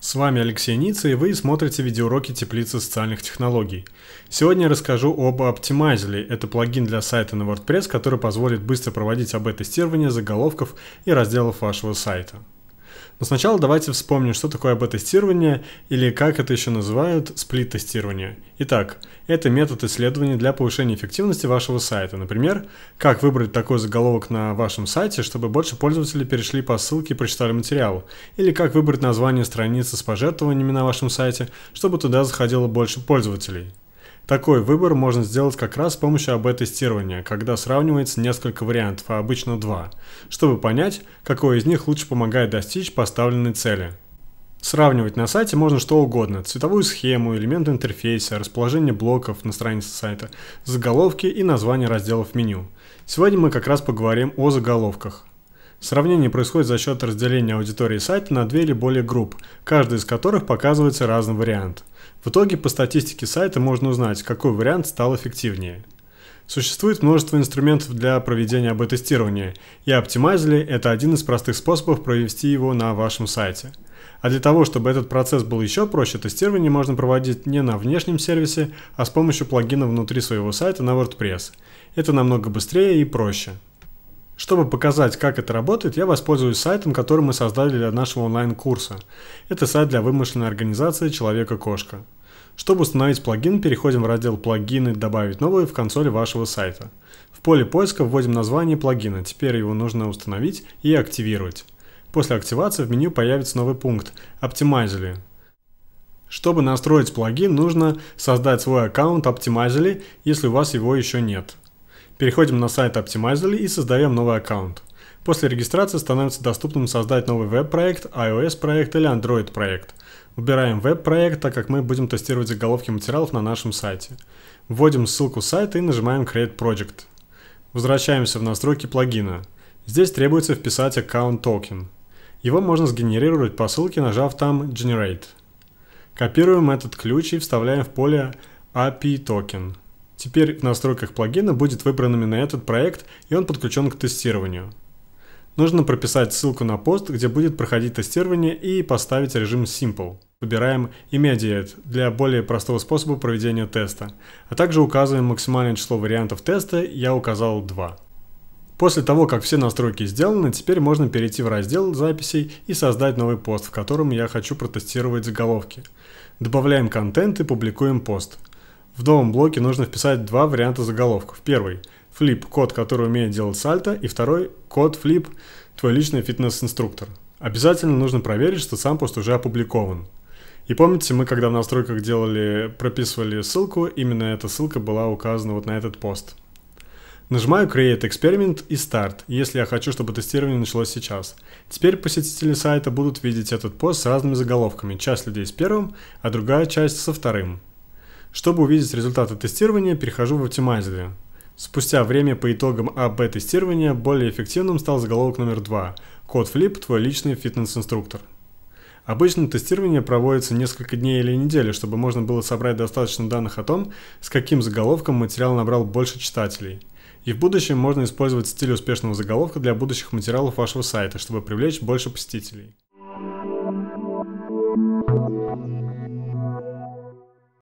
С вами Алексей Ница, и вы смотрите видеоуроки теплицы социальных технологий. Сегодня я расскажу об Optimizely. Это плагин для сайта на WordPress, который позволит быстро проводить об тестирование заголовков и разделов вашего сайта. Но сначала давайте вспомним, что такое АБ-тестирование или как это еще называют сплит-тестирование. Итак, это метод исследования для повышения эффективности вашего сайта. Например, как выбрать такой заголовок на вашем сайте, чтобы больше пользователей перешли по ссылке и прочитали материал. Или как выбрать название страницы с пожертвованиями на вашем сайте, чтобы туда заходило больше пользователей. Такой выбор можно сделать как раз с помощью АБ-тестирования, когда сравнивается несколько вариантов, а обычно два, чтобы понять, какой из них лучше помогает достичь поставленной цели. Сравнивать на сайте можно что угодно – цветовую схему, элементы интерфейса, расположение блоков на странице сайта, заголовки и названия разделов меню. Сегодня мы как раз поговорим о заголовках. Сравнение происходит за счет разделения аудитории сайта на две или более групп, каждая из которых показывается разный вариант. В итоге по статистике сайта можно узнать, какой вариант стал эффективнее. Существует множество инструментов для проведения АБ-тестирования, и Optimizely – это один из простых способов провести его на вашем сайте. А для того, чтобы этот процесс был еще проще, тестирование можно проводить не на внешнем сервисе, а с помощью плагина внутри своего сайта на WordPress. Это намного быстрее и проще. Чтобы показать, как это работает, я воспользуюсь сайтом, который мы создали для нашего онлайн-курса. Это сайт для вымышленной организации «Человека-кошка». Чтобы установить плагин, переходим в раздел «Плагины. Добавить новые» в консоли вашего сайта. В поле поиска вводим название плагина, теперь его нужно установить и активировать. После активации в меню появится новый пункт «Оптимайзили». Чтобы настроить плагин, нужно создать свой аккаунт Optimizely, если у вас его еще нет. Переходим на сайт Optimizely и создаем новый аккаунт. После регистрации становится доступным создать новый веб-проект, iOS-проект или Android-проект. Выбираем веб-проект, так как мы будем тестировать заголовки материалов на нашем сайте. Вводим ссылку сайта и нажимаем Create Project. Возвращаемся в настройки плагина. Здесь требуется вписать аккаунт токен. Его можно сгенерировать по ссылке, нажав там Generate. Копируем этот ключ и вставляем в поле API токен. Теперь в настройках плагина будет выбран именно этот проект, и он подключен к тестированию. Нужно прописать ссылку на пост, где будет проходить тестирование, и поставить режим Simple. Выбираем Immediate для более простого способа проведения теста, а также указываем максимальное число вариантов теста, я указал 2. После того, как все настройки сделаны, теперь можно перейти в раздел записей и создать новый пост, в котором я хочу протестировать заголовки. Добавляем контент и публикуем пост. В новом блоке нужно вписать два варианта заголовков. Первый – флип, код, который умеет делать сальто, и второй – код флип, твой личный фитнес-инструктор. Обязательно нужно проверить, что сам пост уже опубликован. И помните, мы когда в настройках делали, прописывали ссылку, именно эта ссылка была указана вот на этот пост. Нажимаю Create Experiment и Start, если я хочу, чтобы тестирование началось сейчас. Теперь посетители сайта будут видеть этот пост с разными заголовками. Часть людей с первым, а другая часть со вторым. Чтобы увидеть результаты тестирования, перехожу в Optimizer. Спустя время по итогам АБ-тестирования более эффективным стал заголовок номер 2 «Код флип – твой личный фитнес-инструктор». Обычно тестирование проводится несколько дней или недели, чтобы можно было собрать достаточно данных о том, с каким заголовком материал набрал больше читателей. И в будущем можно использовать стиль успешного заголовка для будущих материалов вашего сайта, чтобы привлечь больше посетителей.